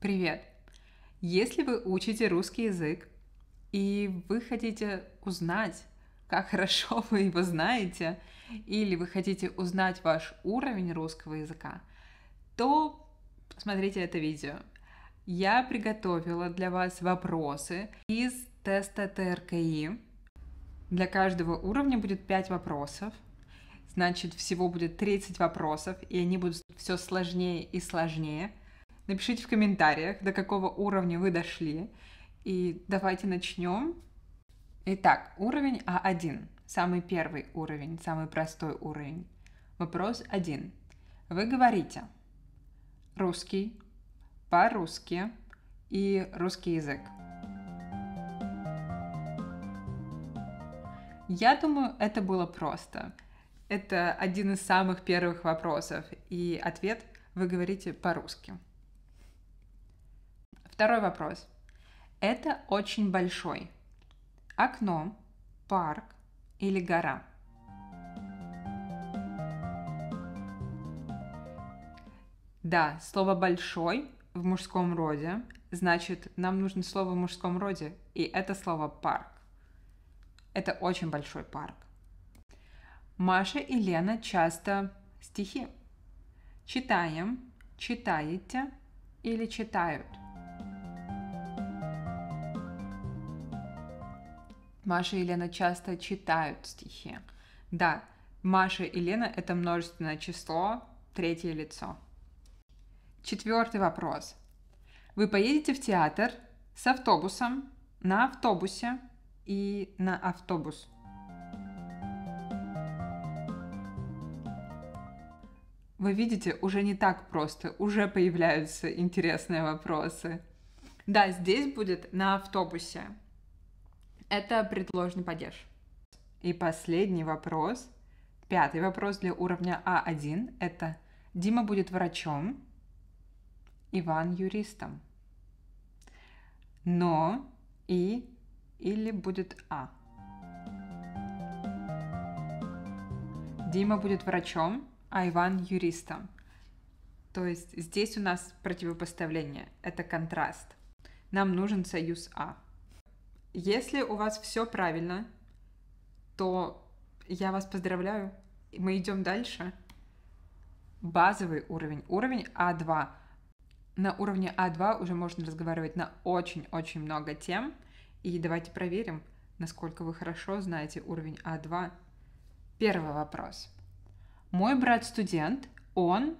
Привет! Если вы учите русский язык и вы хотите узнать, как хорошо вы его знаете, или вы хотите узнать ваш уровень русского языка, то смотрите это видео. Я приготовила для вас вопросы из теста ТРКИ. Для каждого уровня будет 5 вопросов. Значит, всего будет 30 вопросов, и они будут все сложнее и сложнее – Напишите в комментариях, до какого уровня вы дошли. И давайте начнем. Итак, уровень А1. Самый первый уровень, самый простой уровень. Вопрос один. Вы говорите русский, по-русски и русский язык. Я думаю, это было просто. Это один из самых первых вопросов, и ответ вы говорите по-русски. Второй вопрос. Это очень большой. Окно, парк или гора? Да, слово «большой» в мужском роде, значит, нам нужно слово в мужском роде, и это слово «парк». Это очень большой парк. Маша и Лена часто стихи. Читаем, читаете или читают. Маша и Лена часто читают стихи. Да, Маша и Лена — это множественное число, третье лицо. Четвертый вопрос. Вы поедете в театр с автобусом, на автобусе и на автобус. Вы видите, уже не так просто, уже появляются интересные вопросы. Да, здесь будет на автобусе. Это предложный падеж. И последний вопрос. Пятый вопрос для уровня А1 – это Дима будет врачом, Иван – юристом. Но и или будет А. Дима будет врачом, а Иван – юристом. То есть здесь у нас противопоставление, это контраст. Нам нужен союз А. Если у вас все правильно, то я вас поздравляю. Мы идем дальше. Базовый уровень, уровень А2. На уровне А2 уже можно разговаривать на очень-очень много тем. И давайте проверим, насколько вы хорошо знаете уровень А2. Первый вопрос. Мой брат студент, он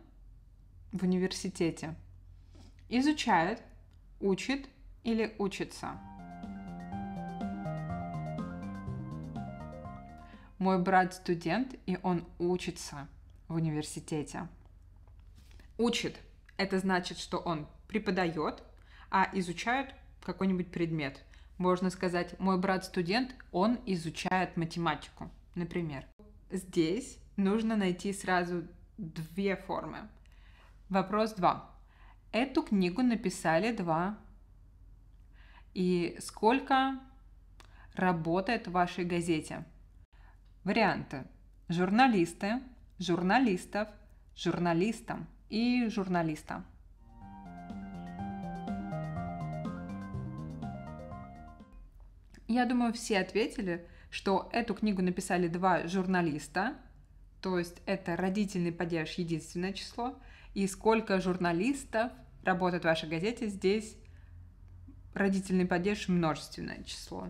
в университете. Изучает, учит или учится? Мой брат студент, и он учится в университете. Учит. Это значит, что он преподает, а изучает какой-нибудь предмет. Можно сказать, мой брат студент, он изучает математику, например. Здесь нужно найти сразу две формы. Вопрос два. Эту книгу написали два. И сколько работает в вашей газете? Варианты. Журналисты, журналистов, журналистам и журналиста. Я думаю, все ответили, что эту книгу написали два журналиста, то есть это родительный падеж единственное число, и сколько журналистов работают в вашей газете, здесь родительный падеж множественное число.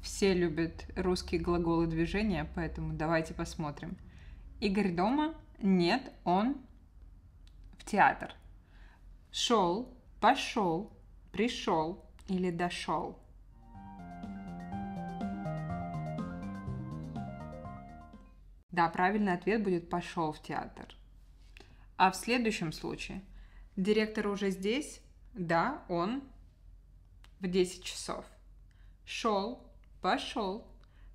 Все любят русские глаголы движения, поэтому давайте посмотрим. Игорь дома? Нет, он в театр. Шел, пошел, пришел или дошел. Да, правильный ответ будет «пошел в театр». А в следующем случае директор уже здесь? Да, он в 10 часов. Шел, пошел,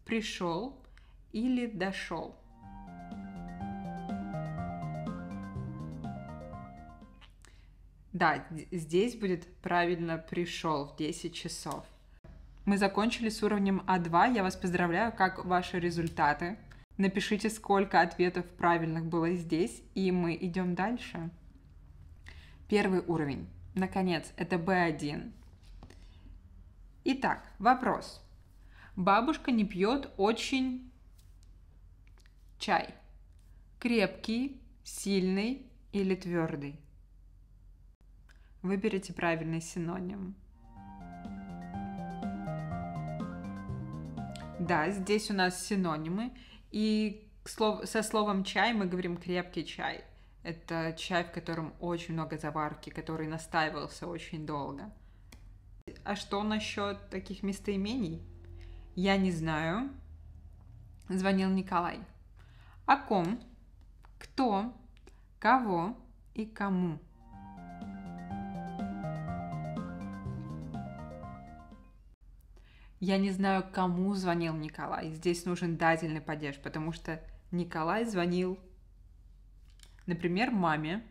пришел или дошел. Да, здесь будет правильно пришел в 10 часов. Мы закончили с уровнем А2. Я вас поздравляю, как ваши результаты. Напишите, сколько ответов правильных было здесь, и мы идем дальше. Первый уровень. Наконец, это B1. Итак, вопрос. Бабушка не пьет очень чай. Крепкий, сильный или твердый. Выберите правильный синоним. Да, здесь у нас синонимы. И со словом чай мы говорим крепкий чай. Это чай, в котором очень много заварки, который настаивался очень долго. А что насчет таких местоимений? Я не знаю. Звонил Николай. О ком? Кто? Кого? И кому? Я не знаю, кому звонил Николай. Здесь нужен дательный падеж, потому что Николай звонил, например, маме.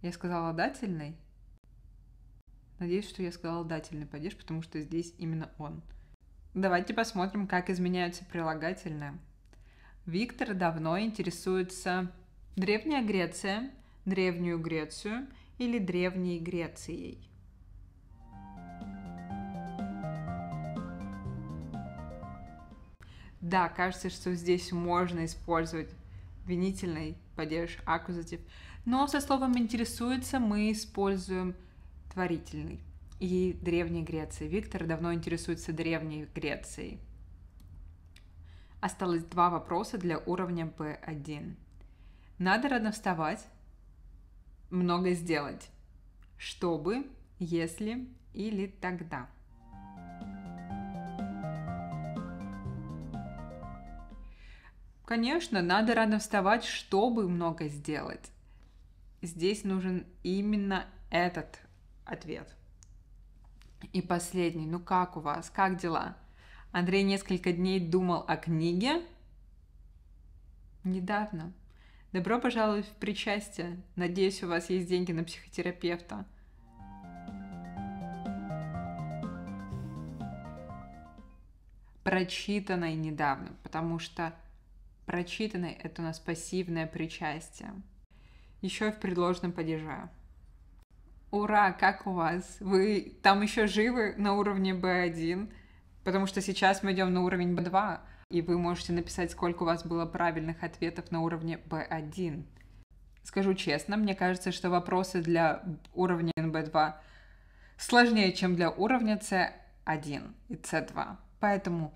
Я сказала дательный. Надеюсь, что я сказала дательный падеж, потому что здесь именно он – Давайте посмотрим, как изменяются прилагательные. Виктор давно интересуется Древняя Греция, Древнюю Грецию или Древней Грецией. Да, кажется, что здесь можно использовать винительный падеж, аккузатив. Но со словом «интересуется» мы используем творительный и Древней Греции. Виктор давно интересуется Древней Грецией. Осталось два вопроса для уровня B1. Надо рано вставать, много сделать. Чтобы, если или тогда. Конечно, надо рано вставать, чтобы много сделать. Здесь нужен именно этот ответ. И последний, ну как у вас, как дела? Андрей несколько дней думал о книге. Недавно. Добро пожаловать в причастие. Надеюсь, у вас есть деньги на психотерапевта. Прочитанной недавно, потому что прочитанной это у нас пассивное причастие. Еще и в предложенном падеже. Ура, как у вас? Вы там еще живы на уровне B1, потому что сейчас мы идем на уровень B2, и вы можете написать, сколько у вас было правильных ответов на уровне B1. Скажу честно, мне кажется, что вопросы для уровня B2 сложнее, чем для уровня C1 и C2. Поэтому,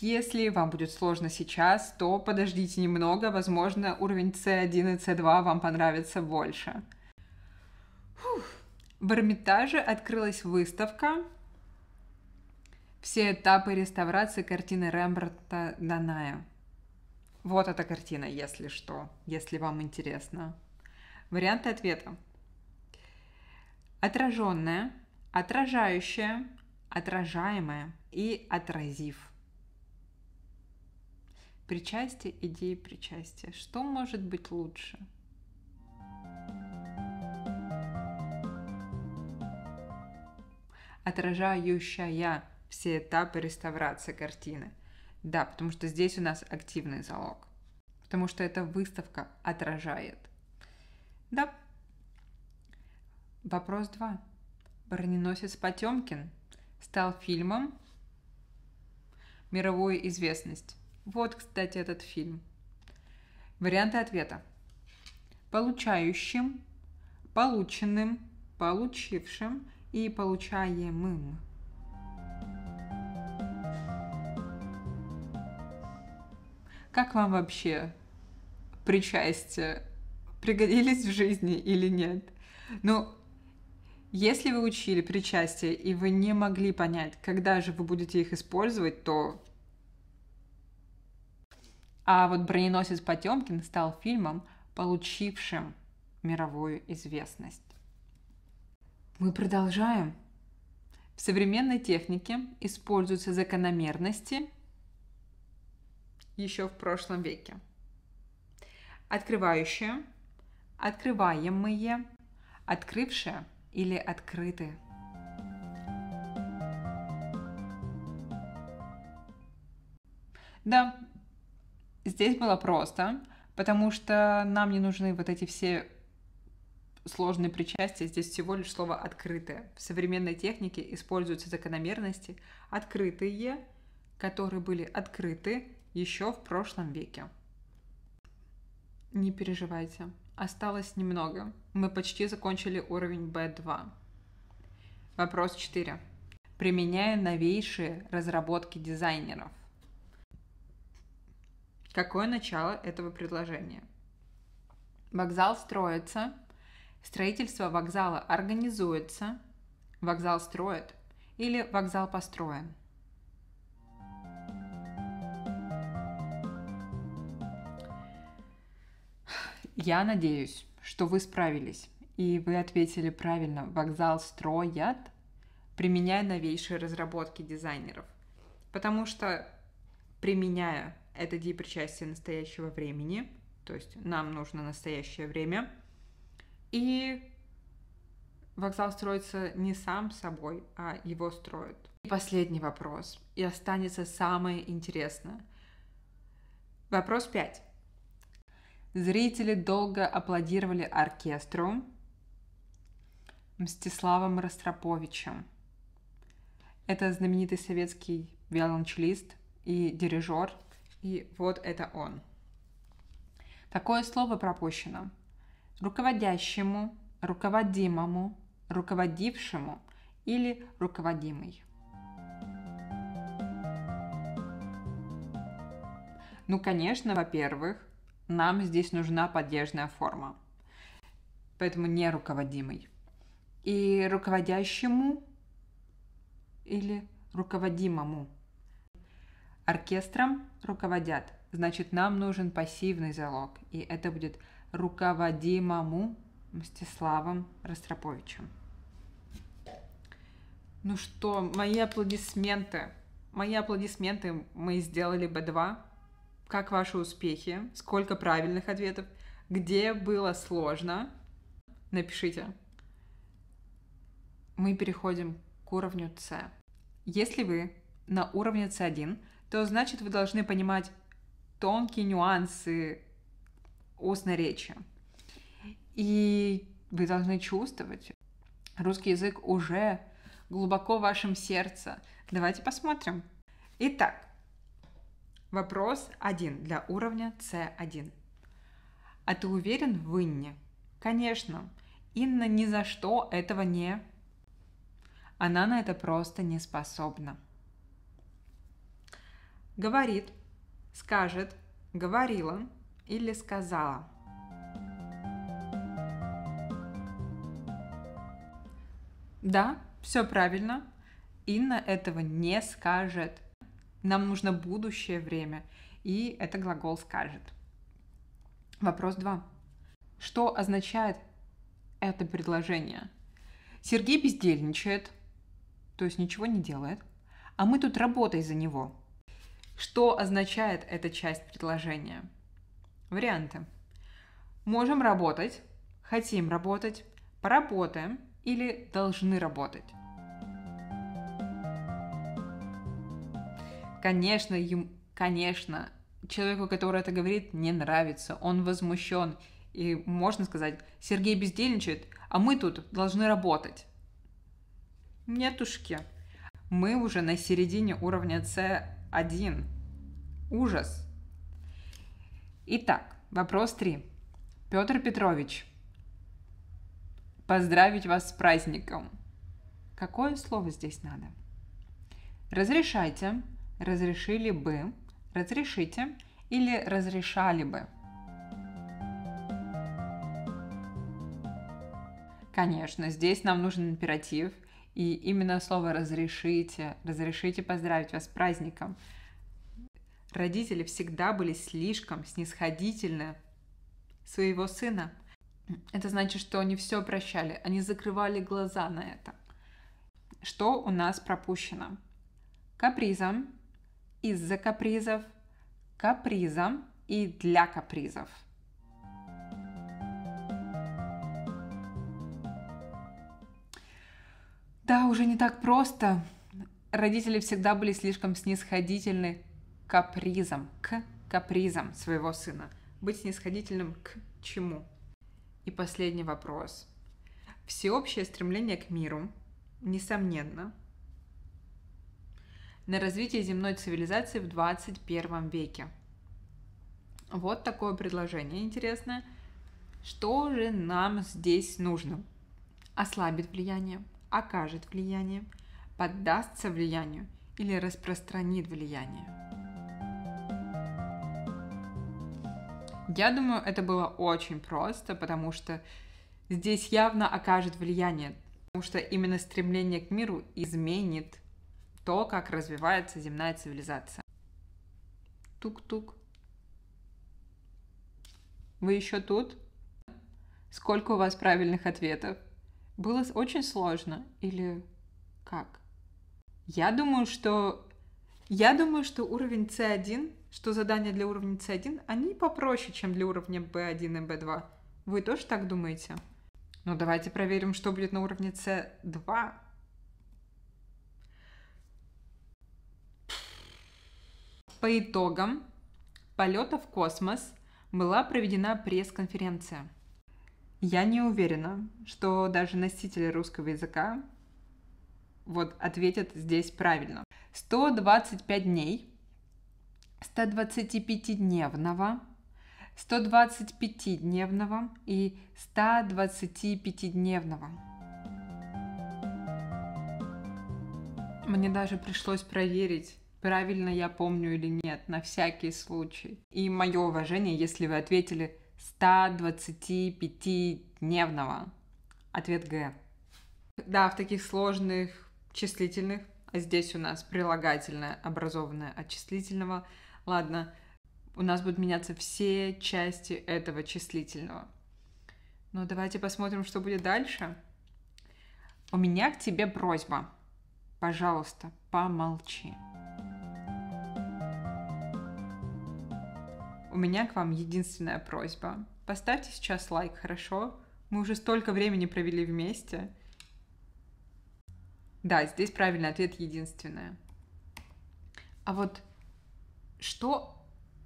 если вам будет сложно сейчас, то подождите немного, возможно, уровень C1 и C2 вам понравится больше. В Эрмитаже открылась выставка «Все этапы реставрации картины Рембрандта Даная». Вот эта картина, если что, если вам интересно. Варианты ответа. Отраженная, отражающая, отражаемая и отразив. Причастие, идеи причастия. Что может быть лучше? отражающая все этапы реставрации картины. Да, потому что здесь у нас активный залог. Потому что эта выставка отражает. Да. Вопрос 2. Броненосец Потемкин стал фильмом «Мировую известность». Вот, кстати, этот фильм. Варианты ответа. Получающим, полученным, получившим, и получаемым. Как вам вообще причастия пригодились в жизни или нет? Ну, если вы учили причастие и вы не могли понять, когда же вы будете их использовать, то... А вот «Броненосец Потемкин» стал фильмом, получившим мировую известность. Мы продолжаем. В современной технике используются закономерности еще в прошлом веке. Открывающие, открываемые, открывшие или открытые. Да, здесь было просто, потому что нам не нужны вот эти все сложные причастия, здесь всего лишь слово «открытое». В современной технике используются закономерности «открытые», которые были открыты еще в прошлом веке. Не переживайте, осталось немного. Мы почти закончили уровень B2. Вопрос 4. Применяя новейшие разработки дизайнеров. Какое начало этого предложения? Вокзал строится, Строительство вокзала организуется, вокзал строят или вокзал построен. Я надеюсь, что вы справились и вы ответили правильно. Вокзал строят, применяя новейшие разработки дизайнеров. Потому что применяя это D настоящего времени, то есть нам нужно настоящее время – и вокзал строится не сам собой, а его строят. И последний вопрос, и останется самое интересное. Вопрос пять. Зрители долго аплодировали оркестру Мстиславом Ростроповичем. Это знаменитый советский виолончелист и дирижер, и вот это он. Такое слово пропущено – руководящему, руководимому, руководившему или руководимый. Ну, конечно, во-первых, нам здесь нужна поддержная форма, поэтому не руководимый. И руководящему или руководимому. Оркестром руководят, значит, нам нужен пассивный залог, и это будет руководимому Мстиславом Ростроповичем. Ну что, мои аплодисменты. Мои аплодисменты. Мы сделали Б2. Как ваши успехи? Сколько правильных ответов? Где было сложно? Напишите. Мы переходим к уровню С. Если вы на уровне С1, то значит вы должны понимать тонкие нюансы устной речи. И вы должны чувствовать. Русский язык уже глубоко в вашем сердце. Давайте посмотрим. Итак, вопрос один для уровня C1. А ты уверен в Инне? Конечно, Инна ни за что этого не... Она на это просто не способна. Говорит, скажет, говорила, или сказала. Да, все правильно. Инна этого не скажет. Нам нужно будущее время. И это глагол скажет. Вопрос 2. Что означает это предложение? Сергей бездельничает, то есть ничего не делает, а мы тут работой за него. Что означает эта часть предложения? Варианты. Можем работать, хотим работать, поработаем или должны работать. Конечно, им, конечно, человеку, который это говорит, не нравится, он возмущен. И можно сказать, Сергей бездельничает, а мы тут должны работать. Нетушки. Мы уже на середине уровня С1. Ужас. Итак, вопрос три. Петр Петрович, поздравить вас с праздником. Какое слово здесь надо? Разрешайте, разрешили бы, разрешите или разрешали бы. Конечно, здесь нам нужен императив, и именно слово «разрешите», «разрешите поздравить вас с праздником» Родители всегда были слишком снисходительны своего сына. Это значит, что они все прощали, они закрывали глаза на это. Что у нас пропущено? Капризом, из-за капризов, капризом и для капризов. Да, уже не так просто. Родители всегда были слишком снисходительны капризам, к капризам своего сына. Быть снисходительным к чему? И последний вопрос. Всеобщее стремление к миру, несомненно, на развитие земной цивилизации в 21 веке. Вот такое предложение интересное. Что же нам здесь нужно? Ослабит влияние, окажет влияние, поддастся влиянию или распространит влияние? Я думаю, это было очень просто, потому что здесь явно окажет влияние, потому что именно стремление к миру изменит то, как развивается земная цивилизация. Тук-тук. Вы еще тут? Сколько у вас правильных ответов? Было очень сложно или как? Я думаю, что я думаю, что уровень C1 что задания для уровня C1, они попроще, чем для уровня B1 и B2. Вы тоже так думаете? Ну давайте проверим, что будет на уровне C2. По итогам полета в космос была проведена пресс-конференция. Я не уверена, что даже носители русского языка вот ответят здесь правильно. 125 дней 125-дневного, 125-дневного и 125-дневного. Мне даже пришлось проверить, правильно я помню или нет, на всякий случай. И мое уважение, если вы ответили 125-дневного. Ответ Г. Да, в таких сложных числительных, а здесь у нас прилагательное, образованное от числительного – Ладно, у нас будут меняться все части этого числительного. Но ну, давайте посмотрим, что будет дальше. У меня к тебе просьба. Пожалуйста, помолчи. У меня к вам единственная просьба. Поставьте сейчас лайк, хорошо? Мы уже столько времени провели вместе. Да, здесь правильный ответ единственное. А вот что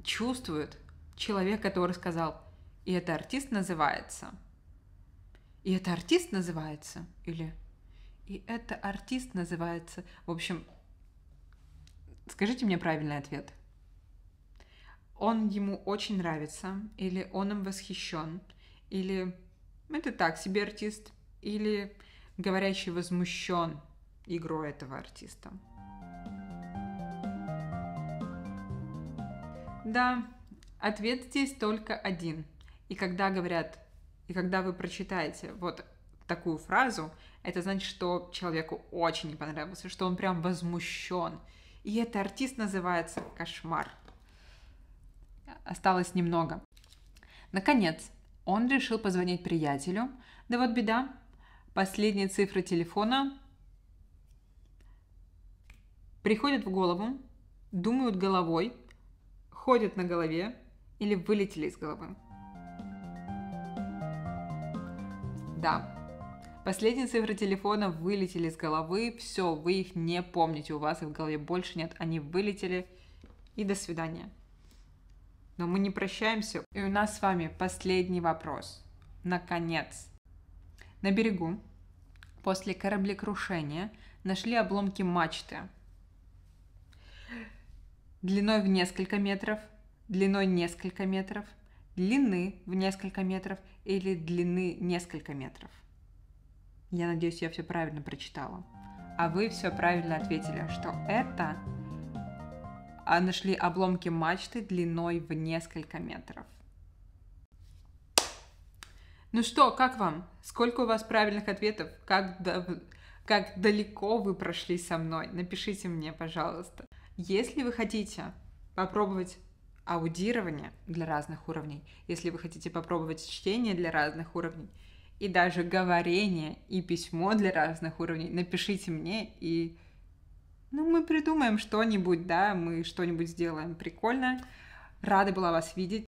чувствует человек, который сказал, и это артист называется, и это артист называется, или и это артист называется. В общем, скажите мне правильный ответ. Он ему очень нравится, или он им восхищен, или это так себе артист, или говорящий возмущен игрой этого артиста. Да, ответ здесь только один. И когда говорят, и когда вы прочитаете вот такую фразу, это значит, что человеку очень не понравился, что он прям возмущен. И этот артист называется «Кошмар». Осталось немного. Наконец, он решил позвонить приятелю. Да вот беда. Последние цифры телефона приходят в голову, думают головой – ходят на голове или вылетели из головы. Да, Последние цифры телефона вылетели из головы, все, вы их не помните, у вас их в голове больше нет, они вылетели, и до свидания. Но мы не прощаемся, и у нас с вами последний вопрос. Наконец. На берегу, после кораблекрушения, нашли обломки мачты длиной в несколько метров, длиной несколько метров, длины в несколько метров или длины несколько метров. Я надеюсь, я все правильно прочитала. А вы все правильно ответили, что это а нашли обломки мачты длиной в несколько метров. Ну что, как вам? Сколько у вас правильных ответов? Как, дав... как далеко вы прошли со мной? Напишите мне, пожалуйста. Если вы хотите попробовать аудирование для разных уровней, если вы хотите попробовать чтение для разных уровней, и даже говорение и письмо для разных уровней, напишите мне, и ну, мы придумаем что-нибудь, да, мы что-нибудь сделаем прикольно. Рада была вас видеть.